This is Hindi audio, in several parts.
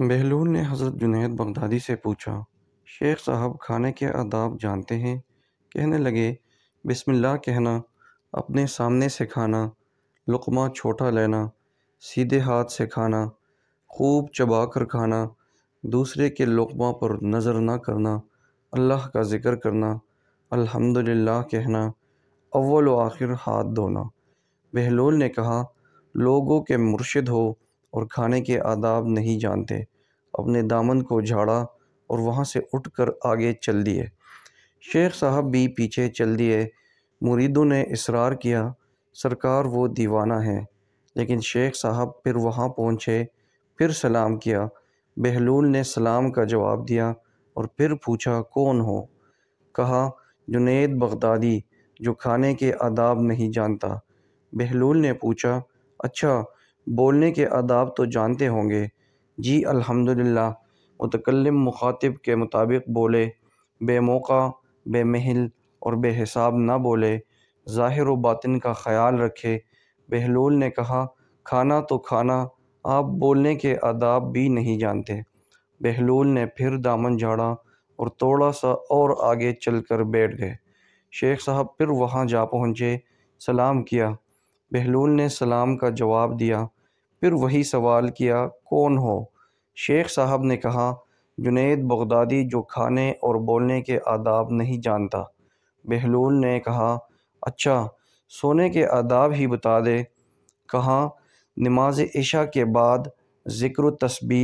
बहलूल ने हज़रत जुनेद बगदादी से पूछा शेख साहब खाने के आदाब जानते हैं कहने लगे बिस्मिल्लाह कहना अपने सामने से खाना लुकमा छोटा लेना सीधे हाथ से खाना खूब चबा कर खाना दूसरे के लुकमा पर नज़र ना करना अल्लाह का ज़िक्र करना अल्हम्दुलिल्लाह कहना अव्वल आखिर हाथ धोना बहलोल ने कहा लोगों के मुर्शिद हो और खाने के आदाब नहीं जानते अपने दामन को झाड़ा और वहाँ से उठकर आगे चल दिए शेख साहब भी पीछे चल दिए मुरीदों ने इसरार किया सरकार वो दीवाना है लेकिन शेख साहब फिर वहाँ पहुँचे फिर सलाम किया बहलूल ने सलाम का जवाब दिया और फिर पूछा कौन हो कहा जुनेद बगदादी जो खाने के आदाब नहीं जानता बहलूल ने पूछा अच्छा बोलने के आदाब तो जानते होंगे जी अल्हम्दुलिल्लाह मुतकलम मुखातिब के मुताबिक बोले बेमौका बेमहल और बेहिसाब ना बोले ज़ाहिर व बातिन का ख्याल रखे बहलूल ने कहा खाना तो खाना आप बोलने के आदाब भी नहीं जानते बहलूल ने फिर दामन झाड़ा और थोड़ा सा और आगे चल कर बैठ गए शेख साहब फिर वहाँ जा पहुँचे सलाम किया बहलूल ने सलाम का जवाब दिया फिर वही सवाल किया कौन हो शेख साहब ने कहा जुनेद बगदादी जो खाने और बोलने के आदाब नहीं जानता बहलूल ने कहा अच्छा सोने के आदाब ही बता दे कहा नमाज इशा के बाद ज़िक्र तस्बी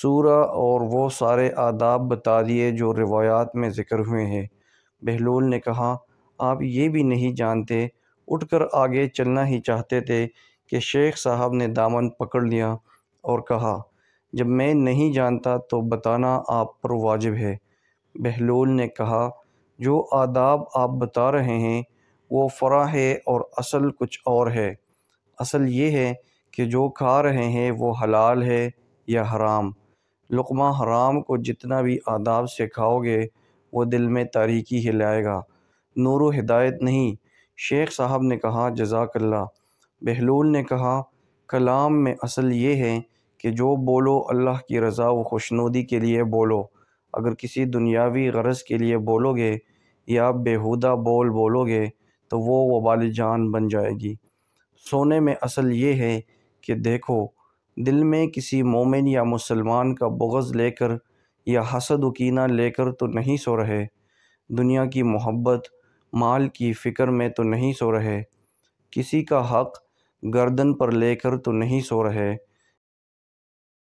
सूरा और वो सारे आदाब बता दिए जो रिवायात में ज़िक्र हुए हैं बहलूल ने कहा आप ये भी नहीं जानते उठकर आगे चलना ही चाहते थे कि शेख साहब ने दामन पकड़ लिया और कहा जब मैं नहीं जानता तो बताना आप पर वाजिब है बहलोल ने कहा जो आदाब आप बता रहे हैं वो फ़रा है और असल कुछ और है असल ये है कि जो खा रहे हैं वो हलाल है या हराम लुकमा हराम को जितना भी आदाब से खाओगे वो दिल में तारीकी हिलाएगा नूर हिदायत नहीं शेख साहब ने कहा जजाकल्ला बहलूल ने कहा कलाम में असल ये है कि जो बोलो अल्लाह की रज़ा व खुशनुदी के लिए बोलो अगर किसी दुनियावी गरज के लिए बोलोगे या बेहुदा बोल बोलोगे तो वो वबाल जान बन जाएगी सोने में असल ये है कि देखो दिल में किसी मोमिन या मुसलमान का बगज़ लेकर या हसद वकीना लेकर तो नहीं सो रहे दुनिया की मोहब्बत माल की फ़िक्र में तो नहीं सो रहे किसी का हक़ गर्दन पर लेकर तो नहीं सो रहे